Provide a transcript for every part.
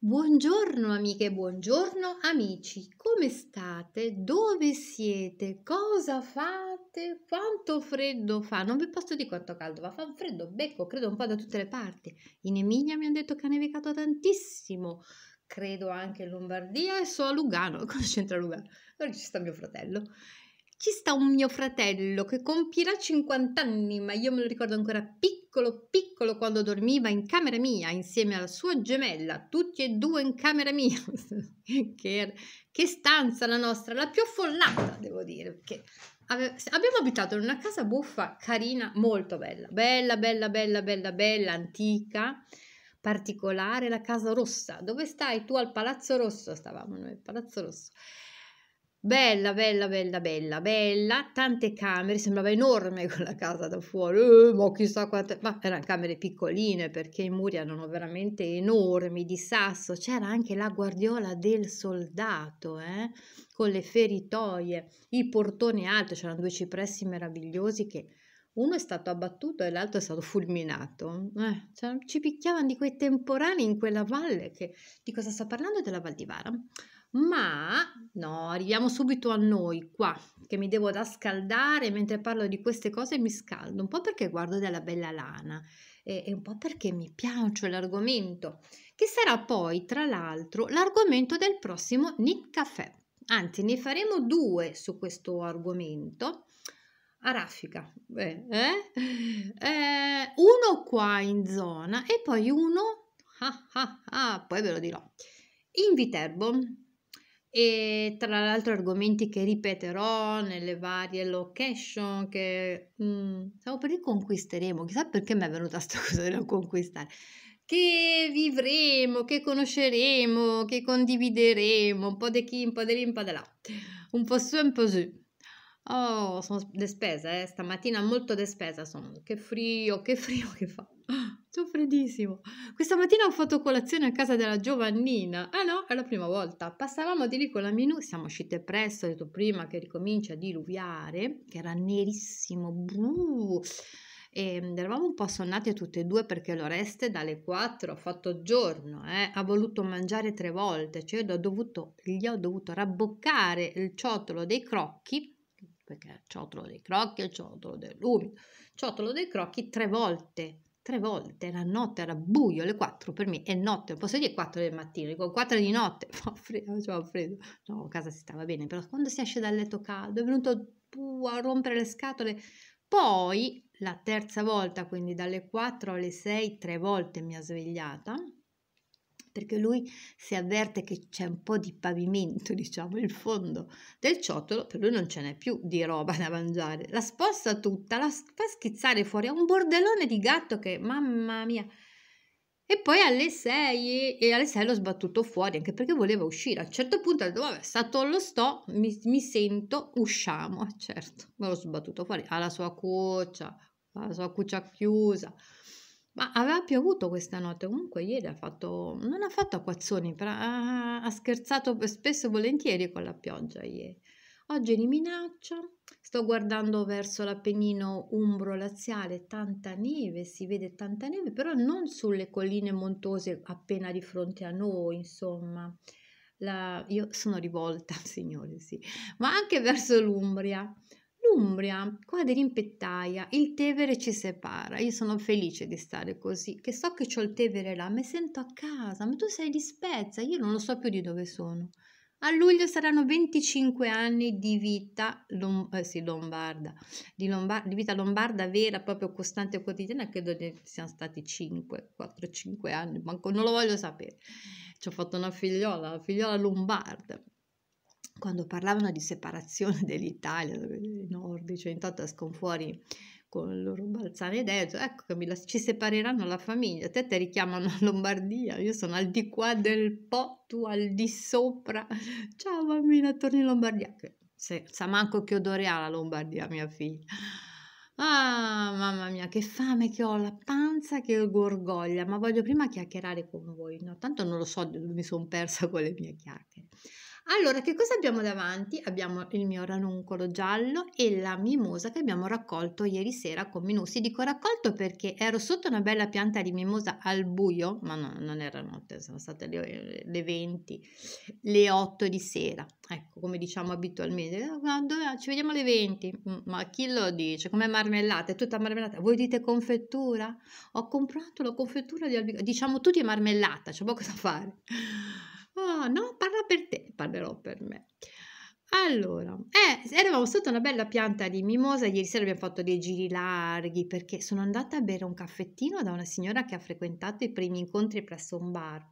Buongiorno amiche, buongiorno amici, come state? Dove siete? Cosa fate? Quanto freddo fa? Non vi posso dire quanto caldo, ma fa un freddo becco, credo un po' da tutte le parti. In Emilia mi hanno detto che ha nevicato tantissimo, credo anche in Lombardia e so a Lugano, cosa c'entra Lugano? Allora ci sta mio fratello ci sta un mio fratello che compirà 50 anni, ma io me lo ricordo ancora piccolo, piccolo quando dormiva in camera mia insieme alla sua gemella, tutti e due in camera mia. che, er, che, stanza la nostra, la più affollata, devo dire, perché ave, abbiamo abitato in una casa buffa, carina, molto bella, bella, bella, bella, bella, bella, antica particolare la Casa Rossa. Dove stai tu al Palazzo Rosso? Stavamo noi al Palazzo Rosso. Bella, bella, bella, bella, bella, tante camere, sembrava enorme quella casa da fuori, eh, ma chissà quante, ma erano camere piccoline perché i muri erano veramente enormi di sasso, c'era anche la guardiola del soldato, eh, con le feritoie, i portoni alti, c'erano due cipressi meravigliosi che uno è stato abbattuto e l'altro è stato fulminato. Eh, cioè, ci picchiavano di quei temporali in quella valle che, di cosa sta parlando? Della Val di Vara. Ma no, arriviamo subito a noi qua, che mi devo da scaldare mentre parlo di queste cose mi scaldo, un po' perché guardo della bella lana e, e un po' perché mi piace l'argomento, che sarà poi tra l'altro l'argomento del prossimo Nick Café. Anzi, ne faremo due su questo argomento a raffica, Beh, eh? Eh, uno qua in zona e poi uno, ah, ah, ah, poi ve lo dirò, in Viterbo e tra l'altro argomenti che ripeterò nelle varie location che mm, stavo per riconquisteremo, chissà perché mi è venuta questa cosa da conquistare, che vivremo, che conosceremo, che condivideremo, un po' di chi, un po' di lì, un po' di là, un po' su un po' su. Oh, sono spesa, eh. Stamattina molto despesa sono. Che frio, che frio che fa. Sono freddissimo. Questa mattina ho fatto colazione a casa della Giovannina. Ah no, è la prima volta. Passavamo di lì con la Minù, siamo uscite presto, ho detto prima che ricomincia a diluviare, che era nerissimo, blu. E ehm, eravamo un po' assonnate tutte e due perché l'Oreste dalle 4 ha fatto giorno, eh, ha voluto mangiare tre volte, cioè ho dovuto, gli ho dovuto rabboccare il ciotolo dei crocchi perché ciotolo dei crocchi e ciotolo dell'umido, ciotolo dei crocchi tre volte, tre volte, la notte era buio, alle quattro per me è notte, non posso dire quattro del mattino, dico 4 di notte, fa freddo, faceva freddo, no, a casa si stava bene, però quando si esce dal letto caldo è venuto a rompere le scatole, poi la terza volta, quindi dalle quattro alle sei, tre volte mi ha svegliata, perché lui se avverte che c'è un po' di pavimento, diciamo, il fondo del ciotolo, per lui non ce n'è più di roba da mangiare. La sposta tutta, la fa schizzare fuori, ha un bordellone di gatto che, mamma mia. E poi alle 6, e alle 6 l'ho sbattuto fuori, anche perché voleva uscire. A un certo punto ho detto, vabbè, stato lo sto, mi, mi sento, usciamo, certo. Me l'ho sbattuto fuori, ha la sua cuccia, ha la sua cuccia chiusa. Ma aveva piovuto questa notte, comunque ieri ha fatto, non ha fatto acquazzoni, però ha, ha scherzato spesso e volentieri con la pioggia ieri. Oggi è di minaccia, sto guardando verso l'Appennino Umbro-Laziale, tanta neve, si vede tanta neve, però non sulle colline montuose appena di fronte a noi, insomma. La, io sono rivolta, signori, sì, ma anche verso l'Umbria. Umbria, qua di rimpettaia, il Tevere ci separa. Io sono felice di stare così, che so che ho il Tevere là, mi sento a casa, ma tu sei di Spezza, io non lo so più di dove sono. A luglio saranno 25 anni di vita, lom- eh, sì, lombarda, di, lombar- di, vita lombarda vera, proprio costante e quotidiana, credo che siano stati 5, 4, 5 anni, manco, non lo voglio sapere. Ci ho fatto una figliola, la figliola lombarda quando parlavano di separazione dell'Italia, dei nordici, cioè intanto escono fuori con il loro balzane dentro, ecco mi Camilla, ci separeranno la famiglia, te te richiamano a Lombardia, io sono al di qua del po', tu al di sopra, ciao bambina, torni in Lombardia, se, sa manco che odore ha la Lombardia mia figlia. Ah, mamma mia, che fame che ho, la panza che gorgoglia, ma voglio prima chiacchierare con voi, no? Tanto non lo so, dove mi sono persa con le mie chiacchiere. Allora, che cosa abbiamo davanti? Abbiamo il mio ranuncolo giallo e la mimosa che abbiamo raccolto ieri sera con Minussi. Dico raccolto perché ero sotto una bella pianta di mimosa al buio, ma no, non era notte, sono state le, le 20, le 8 di sera. Ecco, come diciamo abitualmente, ah, ci vediamo alle 20, mm, ma chi lo dice? Come marmellata, è tutta marmellata. Voi dite confettura? Ho comprato la confettura di albicocche, diciamo tutti marmellata, c'è poco da fare. Ah, no, parla per te, parlerò per me. Allora, eh, eravamo sotto una bella pianta di mimosa, ieri sera abbiamo fatto dei giri larghi perché sono andata a bere un caffettino da una signora che ha frequentato i primi incontri presso un bar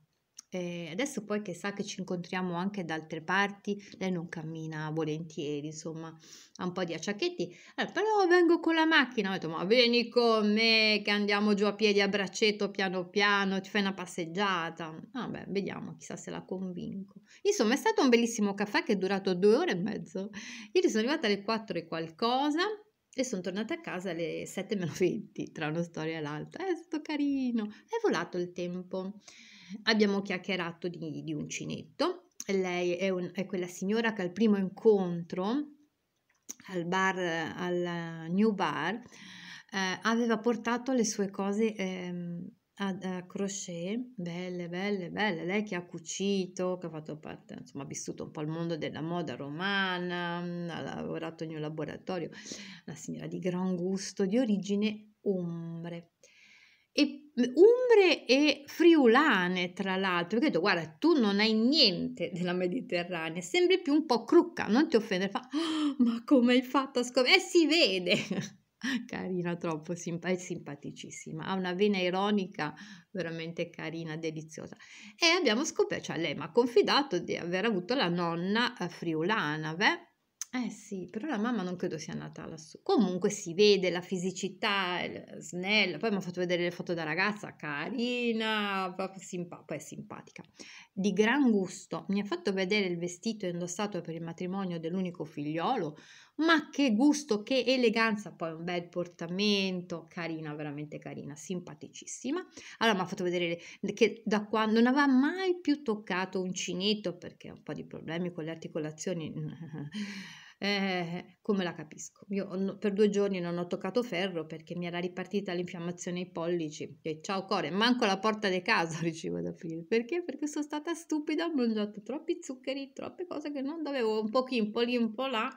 e adesso poi che sa che ci incontriamo anche da altre parti, lei non cammina volentieri, insomma, ha un po' di acciacchetti. Allora, però vengo con la macchina, ho detto, ma vieni con me che andiamo giù a piedi a braccetto piano piano, ti fai una passeggiata. Vabbè, vediamo, chissà se la convinco. Insomma, è stato un bellissimo caffè che è durato due ore e mezzo. Ieri sono arrivata alle 4 e qualcosa e sono tornata a casa alle 7 meno 20 tra una storia e l'altra. È stato carino, è volato il tempo abbiamo chiacchierato di, di uncinetto, lei è, un, è quella signora che al primo incontro al bar, al New Bar, eh, aveva portato le sue cose eh, a, a, crochet, belle, belle, belle. Lei che ha cucito, che ha fatto parte, insomma, ha vissuto un po' il mondo della moda romana, mm, ha lavorato in un laboratorio, una signora di gran gusto, di origine ombre e umbre e friulane, tra l'altro, perché ho detto, guarda, tu non hai niente della Mediterranea, sembri più un po' crucca, non ti offendere, fa, oh, ma come hai fatto a scoprire? Eh, si vede! carina, troppo simpa- simpaticissima, ha una vena ironica veramente carina, deliziosa. E abbiamo scoperto, cioè lei mi ha confidato di aver avuto la nonna eh, friulana, beh, eh sì, però la mamma non credo sia nata lassù. Comunque si vede la fisicità il- snella, poi mi ha fatto vedere le foto da ragazza, carina, proprio simpa- poi è simpatica. Di gran gusto, mi ha fatto vedere il vestito indossato per il matrimonio dell'unico figliolo, ma che gusto, che eleganza, poi un bel portamento, carina, veramente carina, simpaticissima. Allora mi ha fatto vedere che da quando non aveva mai più toccato un uncinetto perché ha un po' di problemi con le articolazioni. eh, come la capisco? Io per due giorni non ho toccato ferro perché mi era ripartita l'infiammazione ai pollici e ciao core, manco la porta di casa riuscivo ad aprire. Perché? Perché sono stata stupida, ho mangiato troppi zuccheri, troppe cose che non dovevo, un pochino, un po' lì, un po' là.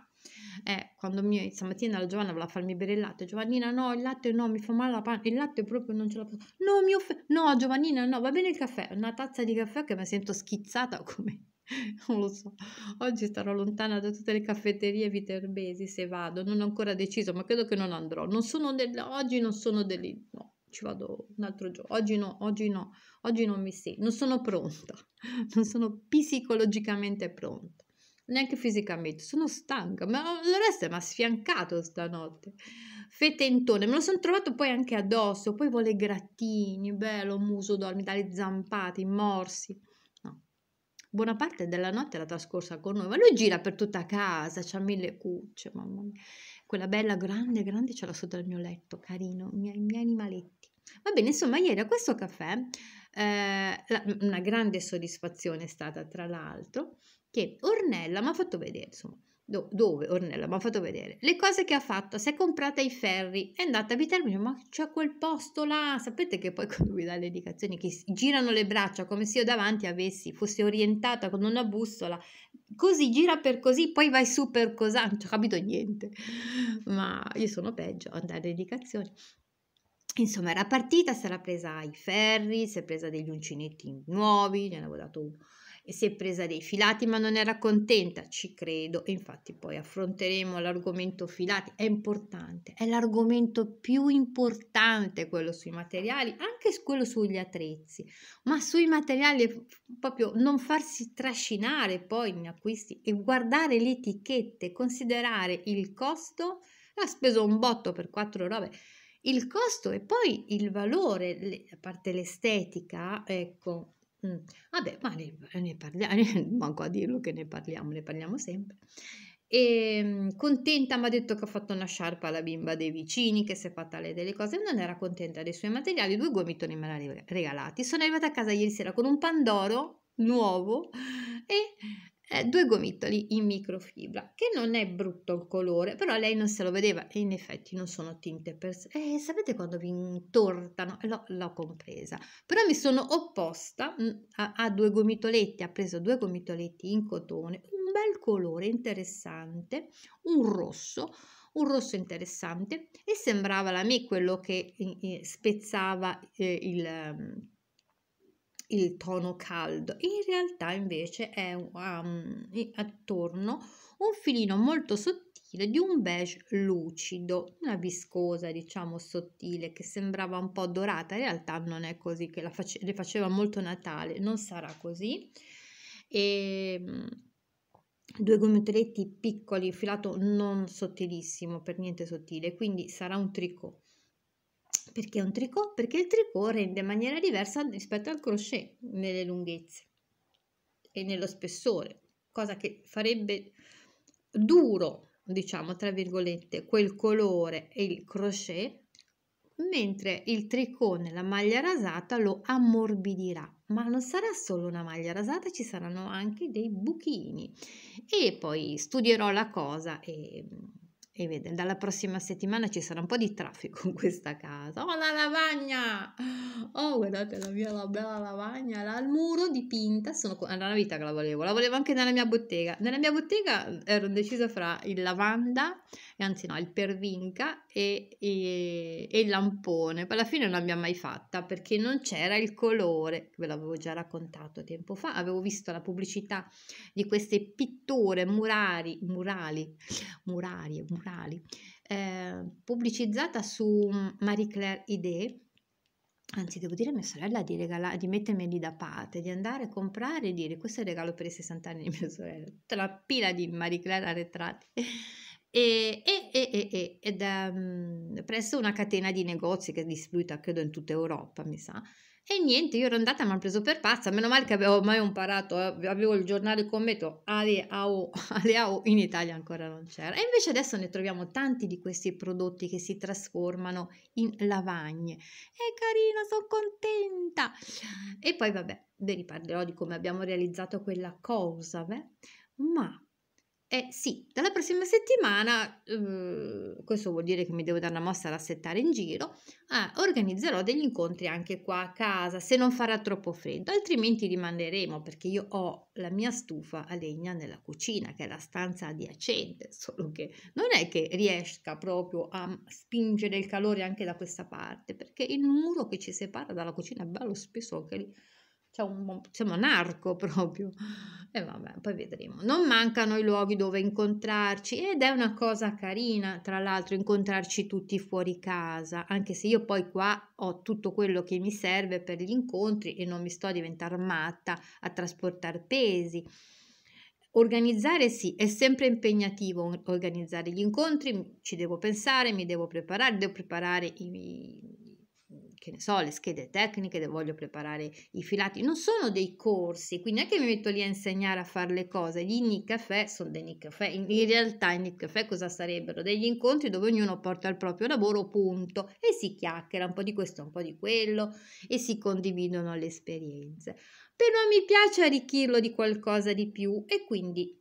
Eh, quando mio, stamattina la Giovanna voleva farmi bere il latte, Giovannina no, il latte no, mi fa male la pancia, il latte proprio non ce la posso. No, mi off- no, Giovannina no, va bene il caffè, una tazza di caffè che mi sento schizzata come non lo so, oggi starò lontana da tutte le caffetterie viterbesi se vado, non ho ancora deciso, ma credo che non andrò. Non sono del, oggi non sono dell'Italia, no, ci vado un altro giorno. Oggi no, oggi no, oggi non mi sento, non sono pronta, non sono psicologicamente pronta, neanche fisicamente, sono stanca, ma il resto mi ha sfiancato stanotte. Fetentone, me lo sono trovato poi anche addosso, poi vuole grattini, bello, muso dormi, dalle zampate, morsi buona parte della notte l'ha trascorsa con noi, ma lui gira per tutta casa, c'ha mille cucce, mamma mia. Quella bella grande, grande ce l'ha sotto il mio letto, carino, i miei, miei animaletti. Va bene, insomma, ieri a questo caffè eh, la, una grande soddisfazione è stata, tra l'altro, che Ornella mi ha fatto vedere, insomma, Do, dove Ornella mi ha fatto vedere le cose che ha fatto, si è comprata i ferri, è andata a Viterbo, ma c'è quel posto là, sapete che poi quando vi dà le indicazioni che girano le braccia come se io davanti avessi, fossi orientata con una bussola, così gira per così, poi vai su per cos'ha, ah, non ho capito niente, ma io sono peggio a dare le indicazioni. Insomma era partita, si era presa i ferri, si è presa degli uncinetti nuovi, ne avevo dato uno e si è presa dei filati ma non era contenta, ci credo, infatti poi affronteremo l'argomento filati, è importante, è l'argomento più importante quello sui materiali, anche quello sugli attrezzi, ma sui materiali proprio non farsi trascinare poi in acquisti e guardare le etichette, considerare il costo, ha speso un botto per quattro robe, il costo e poi il valore, a parte l'estetica, ecco, Mh, mm. vabbè, ma ne ne parlia manco a dirlo che ne parliamo, ne parliamo sempre. Ehm, contenta, ha detto che ha fatto una sciarpa alla bimba dei vicini, che si è fatta lei delle cose, non era contenta dei suoi materiali, due gomitoni me l'ha regalati. Sono arrivata a casa ieri sera con un pandoro nuovo e eh, due gomitoli in microfibra, che non è brutto il colore, però lei non se lo vedeva e in effetti non sono tinte per sé. Eh, sapete quando vi intortano? L'ho, l'ho compresa, però mi sono opposta mm, a, a due gomitoletti, ha preso due gomitoletti in cotone, un bel colore interessante, un rosso, un rosso interessante e sembrava la me quello che eh, eh spezzava eh, il il tono caldo, in realtà invece è um, attorno un filino molto sottile di un beige lucido, una viscosa diciamo sottile che sembrava un po' dorata, in realtà non è così, che la face- le faceva molto natale, non sarà così. E, mm, due gomitoletti piccoli, filato non sottilissimo, per niente sottile, quindi sarà un tricot. Perché un tricot? Perché il tricot rende in maniera diversa rispetto al crochet nelle lunghezze e nello spessore, cosa che farebbe duro, diciamo tra virgolette, quel colore e il crochet, mentre il tricot nella maglia rasata lo ammorbidirà. Ma non sarà solo una maglia rasata, ci saranno anche dei buchini. E poi studierò la cosa e e vede, dalla prossima settimana ci sarà un po' di traffico in questa casa. Oh, la lavagna! Oh, guardate la mia la bella lavagna, là al muro dipinta. Sono una vita che la volevo, la volevo anche nella mia bottega. Nella mia bottega eh, ero decisa fra il lavanda, anzi no, il pervinca e, e, e il lampone. Poi alla fine non l'abbiamo mai fatta perché non c'era il colore, ve l'avevo già raccontato tempo fa. Avevo visto la pubblicità di queste pitture murari, murali, murari, murari Natali, eh, pubblicizzata su Marie Claire Idée, anzi devo dire a mia sorella di, regala- di mettermeli da parte, di andare a comprare e dire questo è il regalo per i 60 anni di mia sorella, tutta la pila di Marie Claire arretrati. E, e, e, ed um, presso una catena di negozi che è distribuita credo in tutta Europa, mi sa, e niente, io ero andata, mi hanno preso per pazza, meno male che avevo mai imparato, eh, avevo il giornale con commento Aleao, Aleao in Italia ancora non c'era. E invece adesso ne troviamo tanti di questi prodotti che si trasformano in lavagne. È carina, sono contenta! E poi vabbè, vi riparlerò di come abbiamo realizzato quella cosa, beh. ma eh sì, dalla prossima settimana, eh, questo vuol dire che mi devo dare una mossa ad assettare in giro, eh, organizzerò degli incontri anche qua a casa, se non farà troppo freddo, altrimenti rimanderemo perché io ho la mia stufa a legna nella cucina, che è la stanza adiacente, solo che non è che riesca proprio a spingere il calore anche da questa parte, perché il muro che ci separa dalla cucina è bello spesso che lì c'è cioè, un siamo narco proprio. E vabbè, poi vedremo. Non mancano i luoghi dove incontrarci ed è una cosa carina, tra l'altro, incontrarci tutti fuori casa, anche se io poi qua ho tutto quello che mi serve per gli incontri e non mi sto a diventare matta a trasportare pesi. Organizzare sì, è sempre impegnativo organizzare gli incontri, ci devo pensare, mi devo preparare, devo preparare i, che ne so, le schede tecniche, voglio preparare i filati, non sono dei corsi, quindi non è che mi metto lì a insegnare a fare le cose, gli Nick Caffè sono dei Nick Caffè, in, in realtà i Nick Caffè cosa sarebbero? Degli incontri dove ognuno porta il proprio lavoro, punto, e si chiacchiera un po' di questo, un po' di quello, e si condividono le esperienze. Però mi piace arricchirlo di qualcosa di più e quindi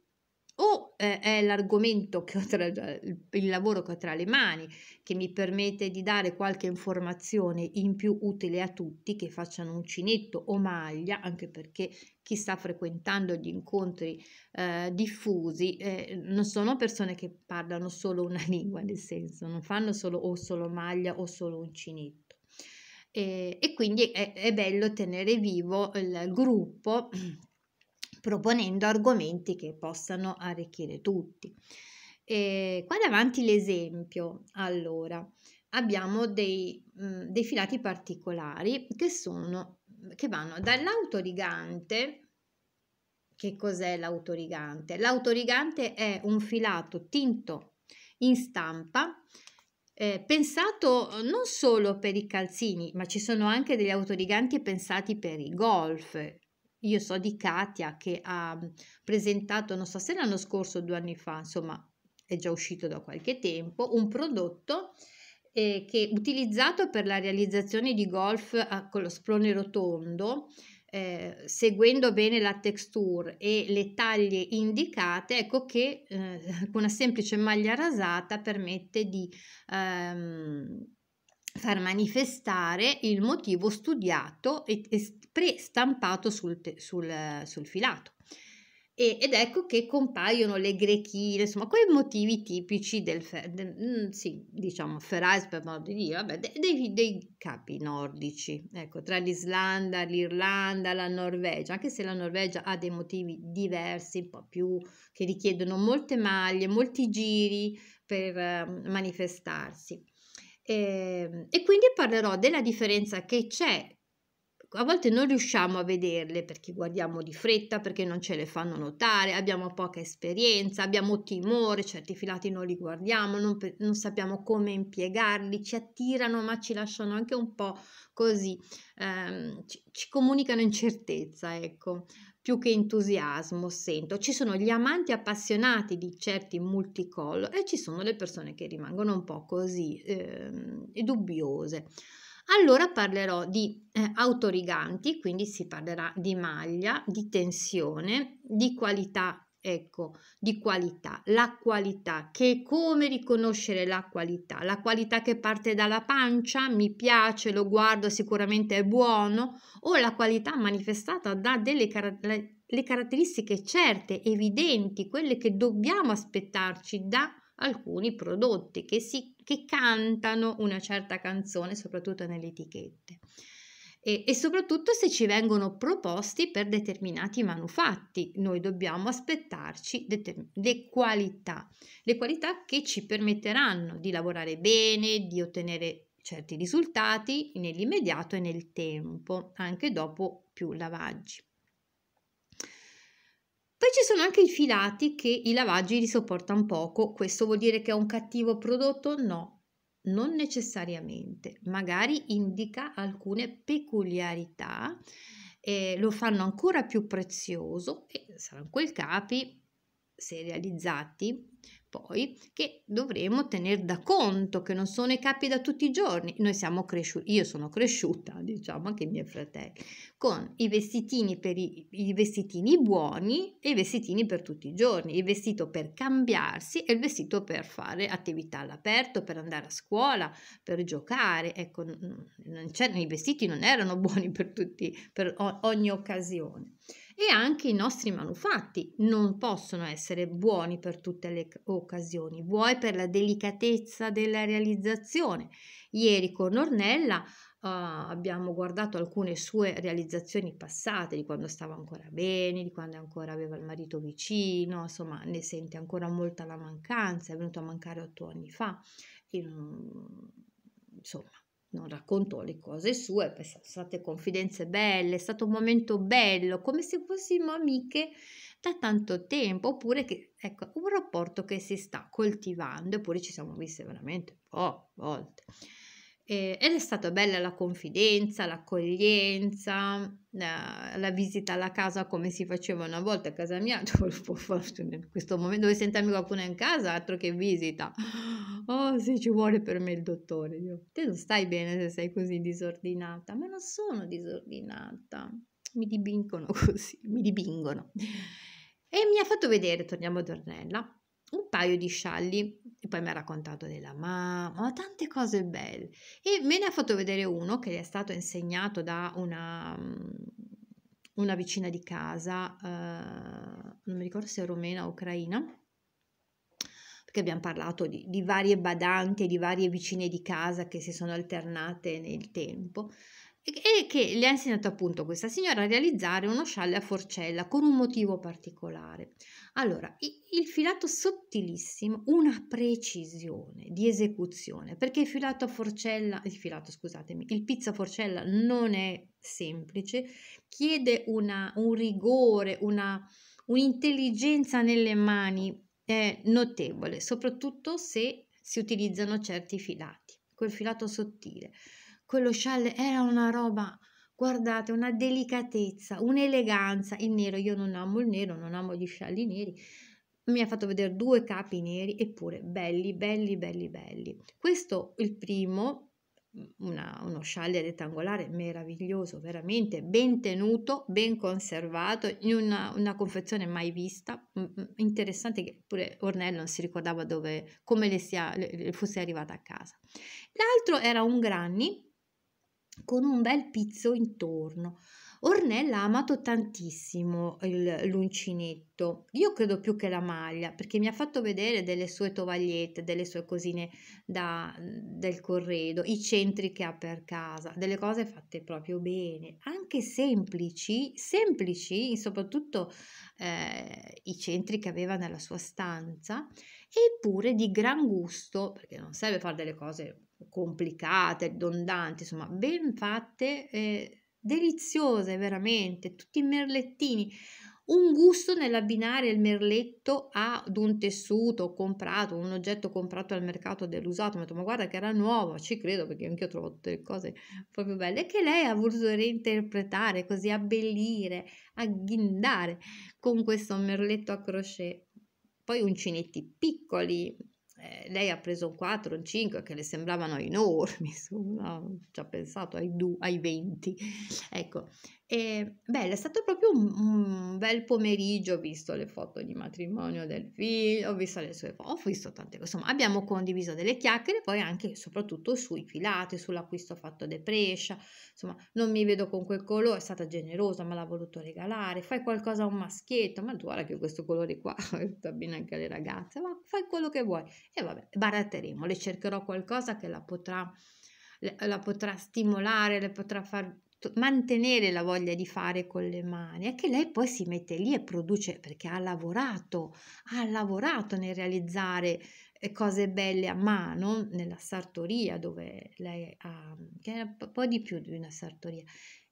o eh, è l'argomento che ho tra, il lavoro che ho tra le mani che mi permette di dare qualche informazione in più utile a tutti che facciano uncinetto o maglia, anche perché chi sta frequentando gli incontri eh, diffusi eh, non sono persone che parlano solo una lingua, nel senso non fanno solo o solo maglia o solo uncinetto. E, quindi è, è bello tenere vivo il gruppo proponendo argomenti che possano arricchire tutti. E qua davanti l'esempio, allora, abbiamo dei, mh, mm, dei filati particolari che, sono, che vanno dall'autorigante, che cos'è l'autorigante? L'autorigante è un filato tinto in stampa eh, pensato non solo per i calzini, ma ci sono anche degli autoriganti pensati per i golf, io so di Katia che ha mhmm, presentato, non so se l'anno scorso o due anni fa, insomma è già uscito da qualche tempo, un prodotto eh, che utilizzato per la realizzazione di golf a, ah, con lo sprone rotondo, eh, seguendo bene la texture e le taglie indicate, ecco che eh, con una semplice maglia rasata permette di ehm, far manifestare il motivo studiato e, e prestampato sul, sul, sul filato. E, ed ecco che compaiono le grechine, insomma, quei motivi tipici del, de, mm, sì, diciamo, Ferais per modo di dire, vabbè, dei, dei capi nordici, ecco, tra l'Islanda, l'Irlanda, la Norvegia, anche se la Norvegia ha dei motivi diversi, un po' più, che richiedono molte maglie, molti giri per eh, manifestarsi. E, ehm, e quindi parlerò della differenza che c'è a volte non riusciamo a vederle perché guardiamo di fretta, perché non ce le fanno notare, abbiamo poca esperienza, abbiamo timore, certi filati non li guardiamo, non, non sappiamo come impiegarli, ci attirano ma ci lasciano anche un po' così, ehm, ci, ci comunicano incertezza, ecco più che entusiasmo sento. Ci sono gli amanti appassionati di certi multicolor e ci sono le persone che rimangono un po' così eh, dubbiose. Allora parlerò di eh, autoriganti, quindi si parlerà di maglia, di tensione, di qualità ecco, di qualità, la qualità, che come riconoscere la qualità? La qualità che parte dalla pancia, mi piace, lo guardo, sicuramente è buono, o la qualità manifestata da delle car- le caratteristiche certe, evidenti, quelle che dobbiamo aspettarci da alcuni prodotti che, si, che cantano una certa canzone, soprattutto nelle etichette e, e soprattutto se ci vengono proposti per determinati manufatti. Noi dobbiamo aspettarci determin- le qualità, le qualità che ci permetteranno di lavorare bene, di ottenere certi risultati nell'immediato e nel tempo, anche dopo più lavaggi. Poi ci sono anche i filati che i lavaggi li sopportano poco, questo vuol dire che è un cattivo prodotto? No, non necessariamente, magari indica alcune peculiarità, eh, lo fanno ancora più prezioso e saranno quei capi, se realizzati, poi che dovremo tenere da conto che non sono i capi da tutti i giorni. Noi siamo cresciuti, io sono cresciuta, diciamo anche i miei fratelli, con i vestitini, per i, i vestitini buoni e i vestitini per tutti i giorni, il vestito per cambiarsi e il vestito per fare attività all'aperto, per andare a scuola, per giocare. Ecco, i vestiti non erano buoni per, tutti, per ogni occasione e anche i nostri manufatti non possono essere buoni per tutte le occasioni, vuoi per la delicatezza della realizzazione. Ieri con Ornella Uh, abbiamo guardato alcune sue realizzazioni passate, di quando stava ancora bene, di quando ancora aveva il marito vicino, insomma ne sente ancora molta la mancanza, è venuto a mancare otto anni fa, e, insomma non racconto le cose sue, sono state confidenze belle, è stato un momento bello, come se fossimo amiche da tanto tempo, oppure che, ecco, un rapporto che si sta coltivando, eppure ci siamo viste veramente poche volte eh, ed è stata bella la confidenza, l'accoglienza, la, la, visita alla casa come si faceva una volta a casa mia, in questo momento dove sentarmi qualcuno in casa, altro che visita. Oh, se ci vuole per me il dottore, io. te non stai bene se sei così disordinata, ma non sono disordinata, mi dipingono così, mi dipingono. E mi ha fatto vedere, torniamo a Dornella, un paio di scialli e poi mi ha raccontato della mamma, tante cose belle e me ne ha fatto vedere uno che è stato insegnato da una, mm, una vicina di casa, eh, non mi ricordo se è romena o ucraina, perché abbiamo parlato di, di varie badanti, di varie vicine di casa che si sono alternate nel tempo e che le ha insegnato appunto questa signora a realizzare uno scialle a forcella con un motivo particolare. Allora, il filato sottilissimo, una precisione di esecuzione, perché il filato a forcella, il filato scusatemi, il pizza a forcella non è semplice, chiede una, un rigore, una, un'intelligenza nelle mani eh, notevole, soprattutto se si utilizzano certi filati, quel filato sottile quello scialle era una roba, guardate, una delicatezza, un'eleganza. Il nero, io non amo il nero, non amo gli scialli neri. Mi ha fatto vedere due capi neri, eppure belli, belli, belli, belli. Questo il primo, una, uno scialle rettangolare meraviglioso, veramente ben tenuto, ben conservato, in una, una confezione mai vista. Interessante che pure Ornello non si ricordava dove, come le, sia, le, le fosse arrivata a casa. L'altro era un Granny con un bel pizzo intorno. Ornella ha amato tantissimo il, l'uncinetto, io credo più che la maglia, perché mi ha fatto vedere delle sue tovagliette, delle sue cosine da, del corredo, i centri che ha per casa, delle cose fatte proprio bene, anche semplici, semplici, soprattutto eh, i centri che aveva nella sua stanza, eppure di gran gusto, perché non serve fare delle cose complicate, ridondanti, insomma, ben fatte, eh, deliziose veramente, tutti i merlettini. Un gusto nell'abbinare il merletto ad un tessuto comprato, un oggetto comprato al mercato dell'usato. Mi ha detto, ma guarda che era nuovo, ci credo perché anche io ho trovato delle cose proprio belle. Che lei ha voluto reinterpretare, così abbellire, agghindare con questo merletto a crochet. Poi uncinetti piccoli, eh, lei ha preso un 4, un 5 che le sembravano enormi, su, ci ha pensato ai, du, ai 20. Ecco, e bello, è stato proprio un, un, bel pomeriggio, ho visto le foto di matrimonio del figlio, ho visto le sue foto, ho visto tante cose, insomma abbiamo condiviso delle chiacchiere poi anche e soprattutto sui filati, sull'acquisto fatto de Prescia, insomma non mi vedo con quel colore, è stata generosa, me l'ha voluto regalare, fai qualcosa a un maschietto, ma tu guarda che questo colore qua sta bene anche alle ragazze, ma fai quello che vuoi e vabbè, baratteremo, le cercherò qualcosa che la potrà la potrà stimolare, le potrà far mantenere la voglia di fare con le mani è che lei poi si mette lì e produce perché ha lavorato, ha lavorato nel realizzare eh, cose belle a mano nella sartoria dove lei ha, che era un po' di più di una sartoria,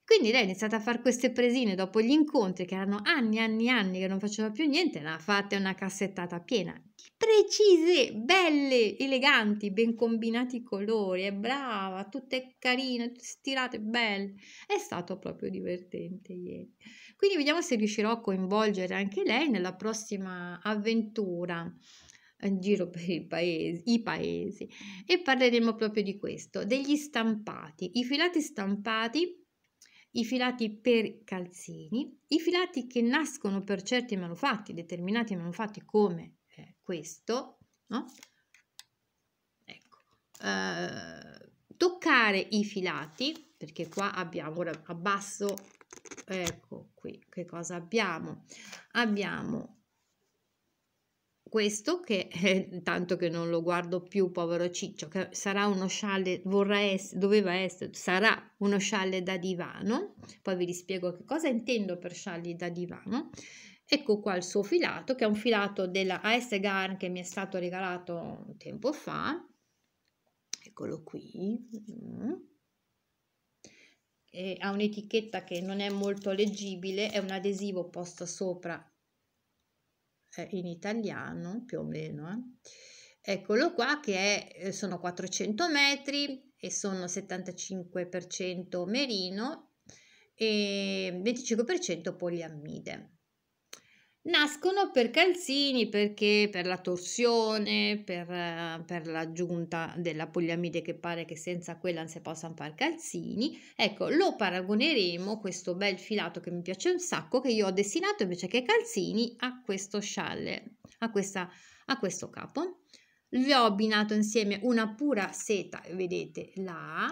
quindi lei è iniziata a fare queste presine dopo gli incontri, che erano anni e anni e anni che non faceva più niente, ne ha fatte una cassettata piena precise, belle, eleganti, ben combinati i colori, è brava, tutte carine, stirate, belle. È stato proprio divertente ieri. Quindi vediamo se riuscirò a coinvolgere anche lei nella prossima avventura eh, in giro per i paesi, i paesi e parleremo proprio di questo, degli stampati. I filati stampati i filati per calzini, i filati che nascono per certi manufatti, determinati manufatti come eh, questo, no? ecco. eh, toccare i filati, perché qua abbiamo, ora abbasso, ecco qui che cosa abbiamo, abbiamo questo che eh, tanto che non lo guardo più, povero Ciccio, che sarà uno scialle, vorrà essere, doveva essere, sarà uno scialle da divano, poi vi rispiego che cosa intendo per scialli da divano, ecco qua il suo filato, che è un filato della AS Garn che mi è stato regalato un tempo fa, eccolo qui, mm. ha un'etichetta che non è molto leggibile, è un adesivo posto sopra eh, in italiano più o meno. Eh. Eccolo qua che è, eh, sono 400 metri e sono 75% merino e 25% poliammide. Nascono per calzini perché per la torsione, per, per l'aggiunta della poliamide che pare che senza quella non si possano fare calzini. Ecco, lo paragoneremo, questo bel filato che mi piace un sacco, che io ho destinato invece che calzini a questo scialle, a, questa, a questo capo. Vi ho abbinato insieme una pura seta, vedete là,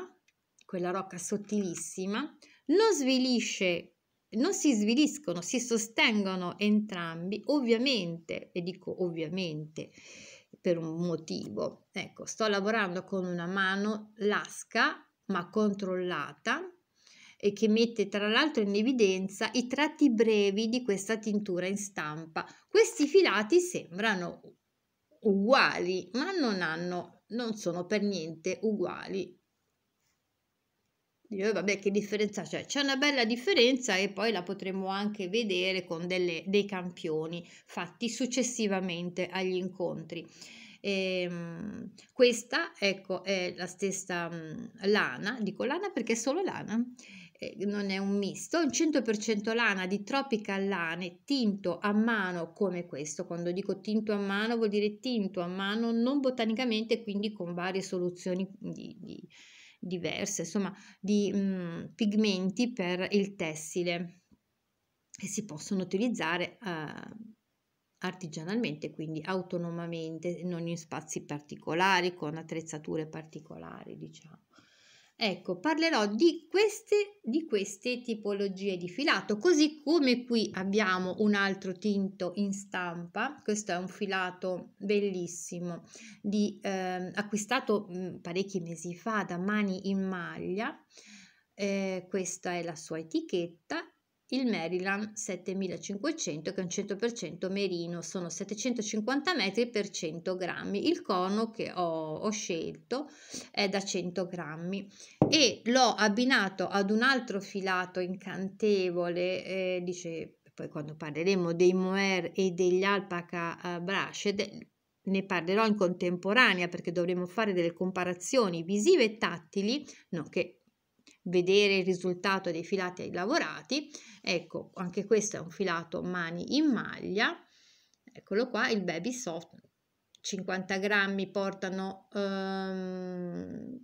quella rocca sottilissima. Non svilisce non si sviliscono, si sostengono entrambi, ovviamente, e dico ovviamente per un motivo. Ecco, sto lavorando con una mano lasca ma controllata e che mette tra l'altro in evidenza i tratti brevi di questa tintura in stampa. Questi filati sembrano uguali, ma non hanno non sono per niente uguali io, vabbè, che differenza c'è? C'è una bella differenza e poi la potremo anche vedere con delle, dei campioni fatti successivamente agli incontri. E, ehm, questa, ecco, è la stessa mm, lana, dico lana perché è solo lana, eh, non è un misto, un 100% lana di tropical lane tinto a mano come questo. Quando dico tinto a mano vuol dire tinto a mano non botanicamente, quindi con varie soluzioni di, di diverse, insomma, di mh, mhmm, pigmenti per il tessile che si possono utilizzare eh, artigianalmente, quindi autonomamente, non in spazi particolari, con attrezzature particolari, diciamo. Ecco, parlerò di queste, di queste tipologie di filato, così come qui abbiamo un altro tinto in stampa, questo è un filato bellissimo, di, eh, acquistato mm, parecchi mesi fa da Mani in Maglia, eh, questa è la sua etichetta il Maryland 7500 che è un 100% merino, sono 750 metri per 100 grammi, il cono che ho, ho scelto è da 100 grammi e l'ho abbinato ad un altro filato incantevole, eh, dice poi quando parleremo dei moer e degli alpaca uh, eh, brushed ne parlerò in contemporanea perché dovremo fare delle comparazioni visive e tattili, no, vedere il risultato dei filati lavorati. Ecco, anche questo è un filato mani in maglia. Eccolo qua, il baby soft 50 grammi portano ehm,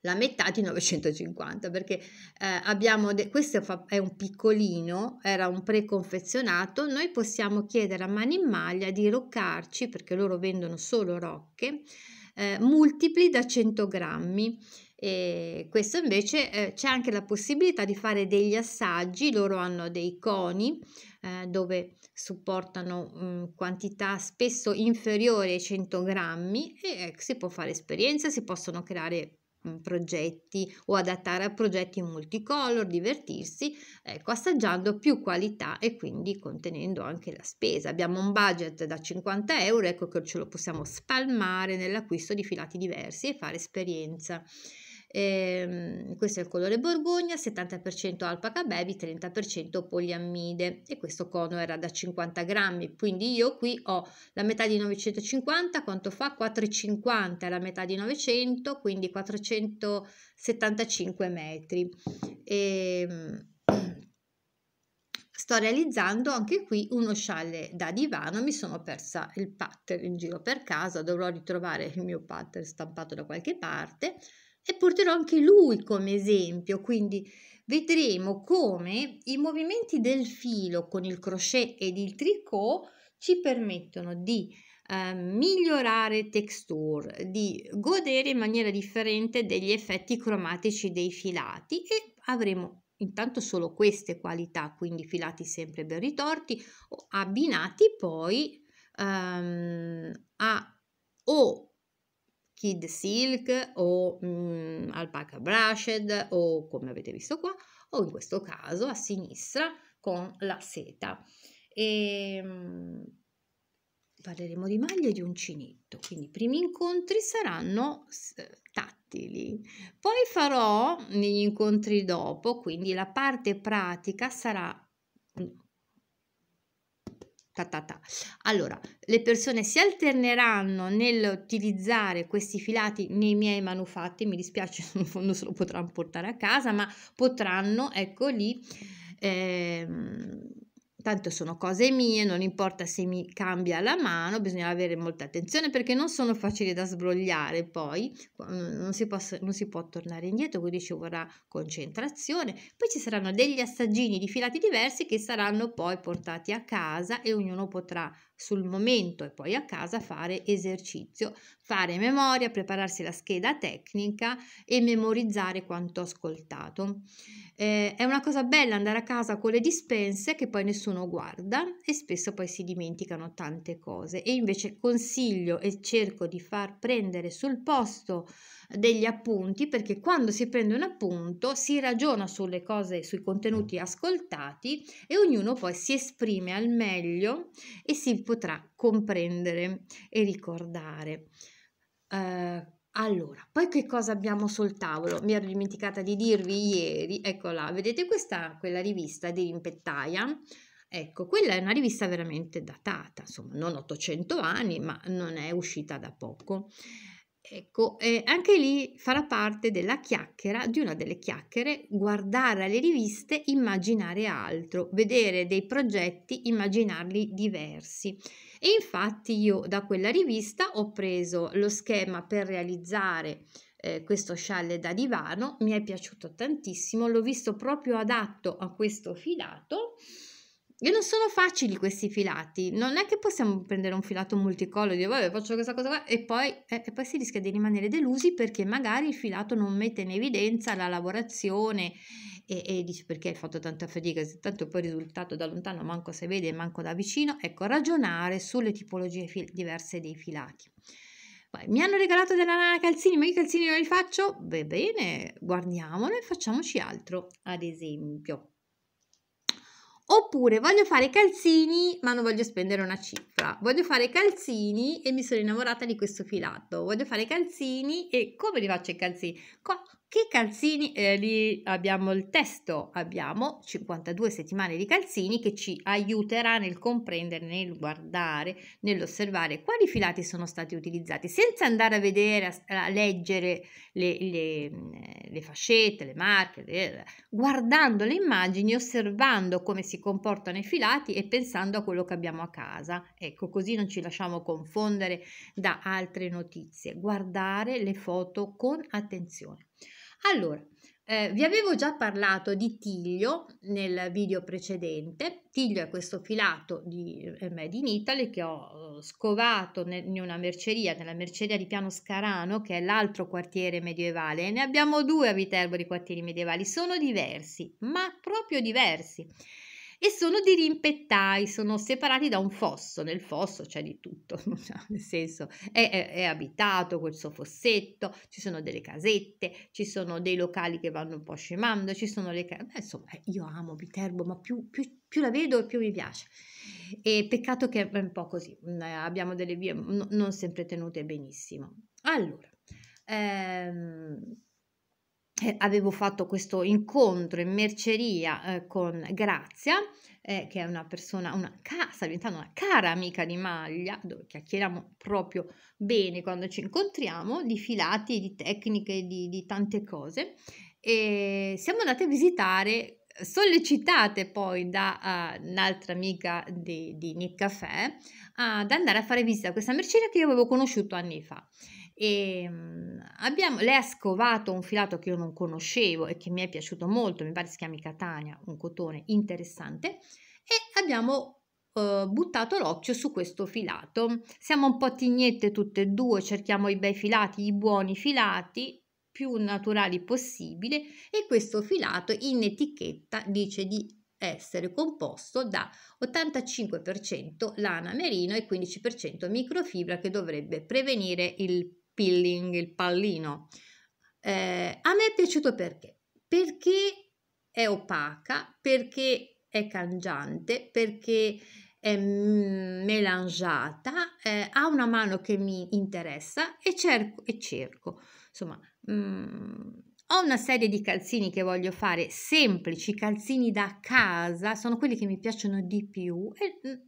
la metà di 950 perché eh, abbiamo de- questo è un piccolino era un preconfezionato noi possiamo chiedere a mani in maglia di roccarci perché loro vendono solo rocche eh, multipli da 100 grammi e questo invece eh, c'è anche la possibilità di fare degli assaggi, loro hanno dei coni eh, dove supportano mh, mm, quantità spesso inferiori ai 100 grammi e eh, si può fare esperienza, si possono creare mh, mm, progetti o adattare a progetti multicolor, divertirsi, ecco, assaggiando più qualità e quindi contenendo anche la spesa. Abbiamo un budget da 50 euro, ecco che ce lo possiamo spalmare nell'acquisto di filati diversi e fare esperienza. Ehm, questo è il colore borgogna, 70% alpaca baby, 30% poliammide e questo cono era da 50 grammi, quindi io qui ho la metà di 950, quanto fa? 4,50 è la metà di 900, quindi 475 metri. Ehm, sto realizzando anche qui uno scialle da divano mi sono persa il pattern in giro per casa dovrò ritrovare il mio pattern stampato da qualche parte e porterò anche lui come esempio, quindi vedremo come i movimenti del filo con il crochet ed il tricot ci permettono di eh, migliorare texture, di godere in maniera differente degli effetti cromatici dei filati e avremo intanto solo queste qualità, quindi filati sempre ben ritorti, abbinati poi ehm, a o Kid Silk o mm, Alpaca Brushed o come avete visto qua o in questo caso a sinistra con la seta. E, mm, parleremo di maglie e di uncinetto, quindi i primi incontri saranno tattili. Poi farò negli incontri dopo, quindi la parte pratica sarà Ta, ta, ta. Allora, le persone si alterneranno nell'utilizzare questi filati nei miei manufatti, mi dispiace, in fondo se lo potranno portare a casa, ma potranno, ecco lì, ehm, tanto sono cose mie, non importa se mi cambia la mano, bisogna avere molta attenzione perché non sono facili da sbrogliare poi, non si, può, non si può tornare indietro, quindi ci vorrà concentrazione. Poi ci saranno degli assaggini di filati diversi che saranno poi portati a casa e ognuno potrà sul momento e poi a casa fare esercizio fare memoria, prepararsi la scheda tecnica e memorizzare quanto ascoltato. Eh, è una cosa bella andare a casa con le dispense che poi nessuno guarda e spesso poi si dimenticano tante cose e invece consiglio e cerco di far prendere sul posto degli appunti perché quando si prende un appunto si ragiona sulle cose, sui contenuti ascoltati e ognuno poi si esprime al meglio e si potrà comprendere e ricordare. Eh, allora, poi che cosa abbiamo sul tavolo? Mi ero dimenticata di dirvi ieri, eccola, vedete questa, quella rivista di Rimpettaia? Ecco, quella è una rivista veramente datata, insomma, non 800 anni, ma non è uscita da poco. Ecco, eh, anche lì farà parte della chiacchiera, di una delle chiacchiere, guardare alle riviste, immaginare altro, vedere dei progetti, immaginarli diversi. E infatti io da quella rivista ho preso lo schema per realizzare eh, questo scialle da divano, mi è piaciuto tantissimo, l'ho visto proprio adatto a questo filato io non sono facili questi filati, non è che possiamo prendere un filato multicollo e dire vabbè faccio questa cosa qua e poi, eh, e poi si rischia di rimanere delusi perché magari il filato non mette in evidenza la lavorazione e, e dici perché hai fatto tanta fatica, se tanto poi il risultato da lontano manco si vede, manco da vicino, ecco ragionare sulle tipologie fil- diverse dei filati. mi hanno regalato della lana calzini, ma io i calzini non li faccio? Beh, bene, guardiamolo e facciamoci altro, ad esempio. Oppure voglio fare calzini ma non voglio spendere una cifra. Voglio fare calzini e mi sono innamorata di questo filato. Voglio fare calzini e come li faccio i calzini? Qua che calzini, eh, lì abbiamo il testo, abbiamo 52 settimane di calzini che ci aiuterà nel comprendere, nel guardare, nell'osservare quali filati sono stati utilizzati, senza andare a vedere, a, leggere le, le, mm, le fascette, le marche, le, guardando le immagini, osservando come si comportano i filati e pensando a quello che abbiamo a casa. Ecco, così non ci lasciamo confondere da altre notizie. Guardare le foto con attenzione. Allora, eh, vi avevo già parlato di tiglio nel video precedente. Tiglio è questo filato di eh, Made in Italy che ho eh, scovato in una merceria, nella merceria di Piano Scarano, che è l'altro quartiere medievale. E ne abbiamo due a Viterbo di quartieri medievali, sono diversi, ma proprio diversi e sono di rimpettai, sono separati da un fosso, nel fosso c'è di tutto, cioè, nel senso è, è, è abitato quel suo fossetto, ci sono delle casette, ci sono dei locali che vanno un po' scemando, ci sono le case, insomma io amo Viterbo, ma più, più, più la vedo e più mi piace. E peccato che è un po' così, mm, abbiamo delle vie non sempre tenute benissimo. Allora, ehm, eh, avevo fatto questo incontro in merceria eh, con Grazia, eh, che è una persona, una casa, diventando una cara amica di Maglia, dove chiacchieriamo proprio bene quando ci incontriamo, di filati, di tecniche, di, di tante cose. E siamo andate a visitare sollecitate poi da uh, un'altra amica di, di Nick Café uh, ad andare a fare visita a questa merceria che io avevo conosciuto anni fa e ehm, abbiamo, lei ha scovato un filato che io non conoscevo e che mi è piaciuto molto, mi pare si chiami Catania, un cotone interessante, e abbiamo eh, buttato l'occhio su questo filato. Siamo un po' tignette tutte e due, cerchiamo i bei filati, i buoni filati, più naturali possibile e questo filato in etichetta dice di essere composto da 85% lana merino e 15% microfibra che dovrebbe prevenire il peeling, il pallino. Eh, a me è piaciuto perché? Perché è opaca, perché è cangiante, perché è mm, melangiata, eh, ha una mano che mi interessa e cerco. E cerco. Insomma, mh, mm, ho una serie di calzini che voglio fare semplici, calzini da casa, sono quelli che mi piacciono di più e mm,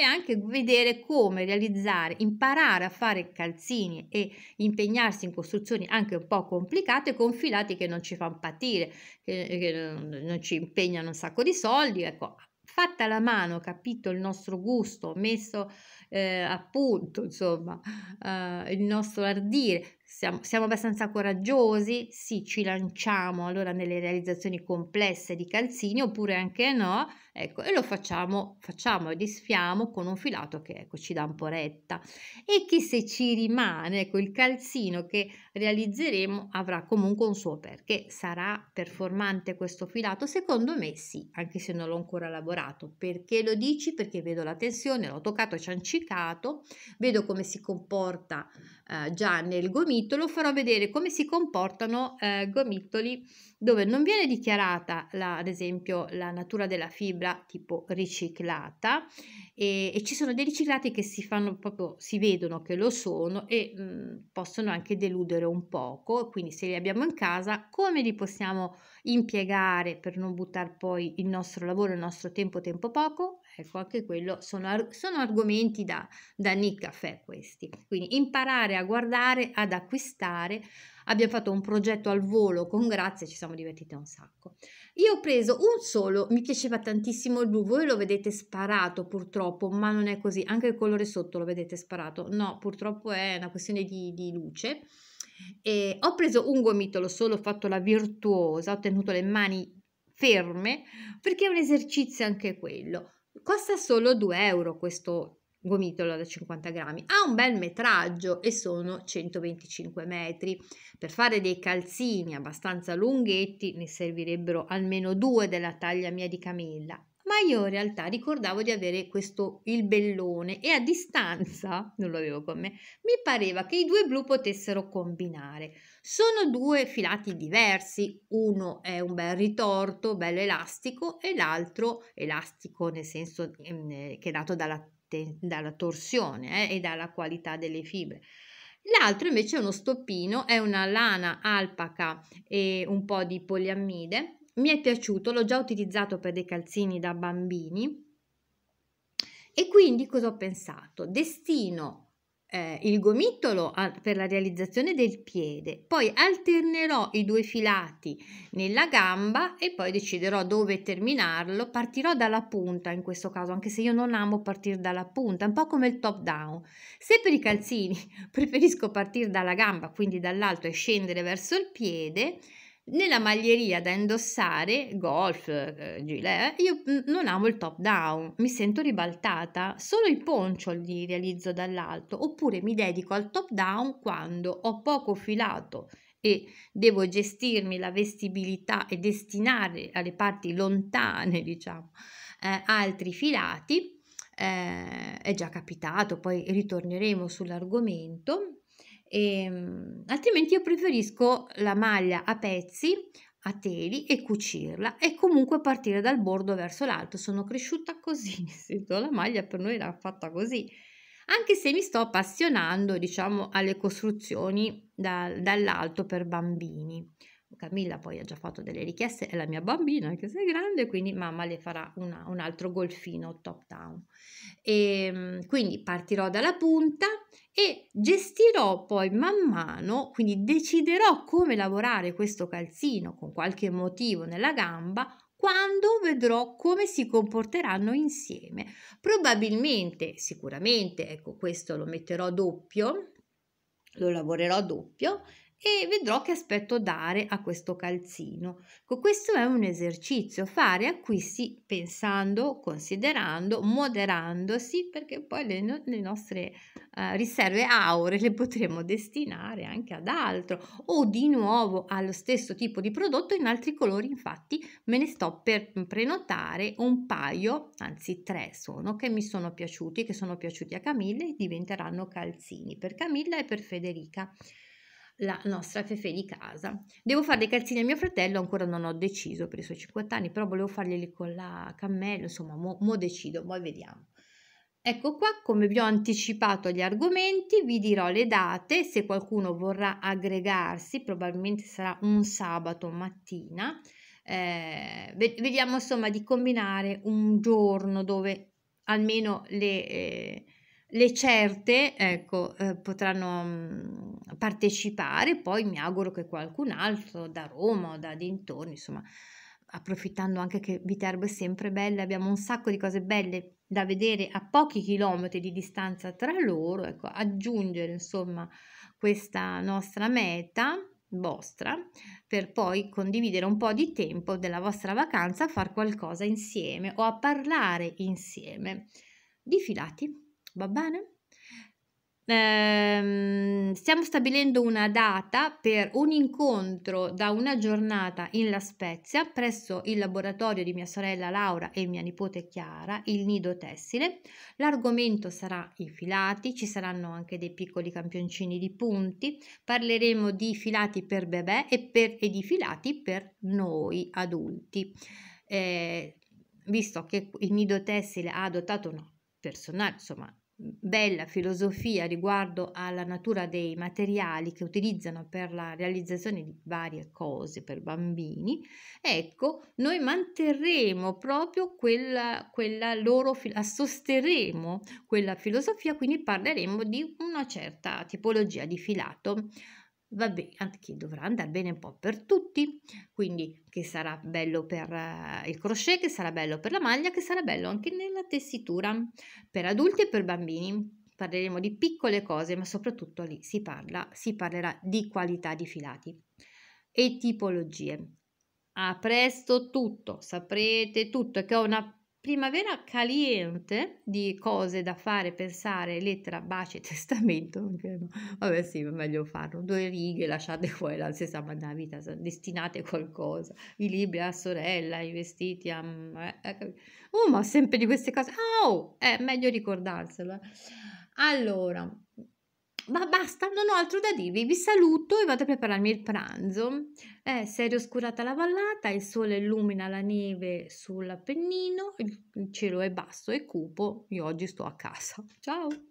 e anche vedere come realizzare, imparare a fare calzini e impegnarsi in costruzioni anche un po' complicate con filati che non ci fanno patire, che, che non ci impegnano un sacco di soldi, ecco, fatta la mano, capito il nostro gusto, messo eh, a punto, insomma, eh, il nostro ardire, siamo, siamo abbastanza coraggiosi, sì, ci lanciamo allora nelle realizzazioni complesse di calzini oppure anche no, ecco, e lo facciamo, facciamo e disfiamo con un filato che ecco, ci dà un po' retta e che se ci rimane, ecco, il calzino che realizzeremo avrà comunque un suo perché, sarà performante questo filato? Secondo me sì, anche se non l'ho ancora lavorato. Perché lo dici? Perché vedo la tensione, l'ho toccato, ciancicato, vedo come si comporta eh, già nel gomito capitolo farò vedere come si comportano eh, gomitoli dove non viene dichiarata la, ad esempio la natura della fibra tipo riciclata e, e, ci sono dei riciclati che si fanno proprio si vedono che lo sono e mh, mm, possono anche deludere un poco quindi se li abbiamo in casa come li possiamo impiegare per non buttare poi il nostro lavoro il nostro tempo tempo poco Ecco, anche quello sono, arg sono argomenti da, da Nick Caffè questi. Quindi imparare a guardare, ad acquistare. Abbiamo fatto un progetto al volo con Grazia, ci siamo divertite un sacco. Io ho preso un solo, mi piaceva tantissimo il blu, voi lo vedete sparato purtroppo, ma non è così. Anche il colore sotto lo vedete sparato. No, purtroppo è una questione di, di luce. E ho preso un gomitolo solo, ho fatto la virtuosa, ho tenuto le mani ferme perché è un esercizio anche quello costa solo 2 euro questo gomitolo da 50 grammi, ha un bel metraggio e sono 125 metri. Per fare dei calzini abbastanza lunghetti ne servirebbero almeno due della taglia mia di Camilla ma io in realtà ricordavo di avere questo il bellone e a distanza, non lo avevo con me, mi pareva che i due blu potessero combinare. Sono due filati diversi, uno è un bel ritorto, bello elastico, e l'altro elastico nel senso ehm, che è dato dalla, dalla torsione eh, e dalla qualità delle fibre. L'altro invece è uno stoppino, è una lana alpaca e un po' di poliammide. Mi è piaciuto, l'ho già utilizzato per dei calzini da bambini. E quindi cosa ho pensato? Destino eh, il gomito per la realizzazione del piede, poi alternerò i due filati nella gamba e poi deciderò dove terminarlo, partirò dalla punta in questo caso, anche se io non amo partire dalla punta, un po' come il top down. Se per i calzini preferisco partire dalla gamba, quindi dall'alto e scendere verso il piede, nella maglieria da indossare, golf, eh, gilet, eh, io mm, non amo il top down, mi sento ribaltata, solo i poncio li realizzo dall'alto, oppure mi dedico al top down quando ho poco filato e devo gestirmi la vestibilità e destinare alle parti lontane, diciamo, eh, altri filati. Eh, è già capitato, poi ritorneremo sull'argomento e, ehm, altrimenti io preferisco la maglia a pezzi a teli e cucirla e comunque partire dal bordo verso l'alto sono cresciuta così la maglia per noi era fatta così anche se mi sto appassionando diciamo alle costruzioni da, dall'alto per bambini Camilla poi ha già fatto delle richieste, è la mia bambina che sei grande, quindi mamma le farà una, un altro golfino top down. E, ehm, quindi partirò dalla punta e gestirò poi man mano, quindi deciderò come lavorare questo calzino con qualche motivo nella gamba quando vedrò come si comporteranno insieme. Probabilmente, sicuramente, ecco questo lo metterò doppio, lo lavorerò doppio e vedrò che aspetto dare a questo calzino. Questo è un esercizio, fare acquisti pensando, considerando, moderandosi, perché poi le, le nostre uh, riserve auree le potremo destinare anche ad altro o di nuovo allo stesso tipo di prodotto in altri colori. Infatti me ne sto per prenotare un paio, anzi tre sono, che mi sono piaciuti, che sono piaciuti a Camilla e diventeranno calzini per Camilla e per Federica la nostra Fefe di casa. Devo fare dei calzini a mio fratello, ancora non ho deciso per i suoi 50 anni, però volevo farglieli con la cammello, insomma, mo, mo decido, poi vediamo. Ecco qua, come vi ho anticipato gli argomenti, vi dirò le date, se qualcuno vorrà aggregarsi, probabilmente sarà un sabato mattina. Eh, vediamo insomma di combinare un giorno dove almeno le... Eh, le certe, ecco, eh, potranno mm, partecipare, poi mi auguro che qualcun altro da Roma o da dintorni, insomma, approfittando anche che Viterbo è sempre bella, abbiamo un sacco di cose belle da vedere a pochi chilometri di distanza tra loro, ecco, aggiungere insomma questa nostra meta vostra per poi condividere un po' di tempo della vostra vacanza a fare qualcosa insieme o a parlare insieme di filati va bene? Eh, stiamo stabilendo una data per un incontro da una giornata in La Spezia presso il laboratorio di mia sorella Laura e mia nipote Chiara, il nido tessile. L'argomento sarà i filati, ci saranno anche dei piccoli campioncini di punti. Parleremo di filati per bebè e, per, e di filati per noi adulti. Eh, visto che il nido tessile ha adottato una personale, insomma, bella filosofia riguardo alla natura dei materiali che utilizzano per la realizzazione di varie cose per bambini, ecco, noi manterremo proprio quella, quella loro, sosterremo quella filosofia, quindi parleremo di una certa tipologia di filato va Vabbè, che dovrà andare bene un po' per tutti, quindi che sarà bello per eh, il crochet, che sarà bello per la maglia, che sarà bello anche nella tessitura, per adulti e per bambini. Parleremo di piccole cose, ma soprattutto lì si, parla, si parlerà di qualità di filati e tipologie. A presto tutto, saprete tutto, che ho una Primavera caliente di cose da fare, pensare, lettera, baci, testamento. Vabbè sì, meglio farlo. Due righe lasciate fuori la stessa se vita destinate qualcosa. I libri alla sorella, i vestiti a... Mm, eh, eh, oh, ma sempre di queste cose. Ah, oh, è meglio ricordarselo. Eh. Allora, ma basta, non ho altro da dirvi. Vi saluto e vado a prepararmi il pranzo. Eh, si è rioscurata la vallata, il sole illumina la neve sull'Appennino, il cielo è basso e cupo. Io oggi sto a casa. Ciao!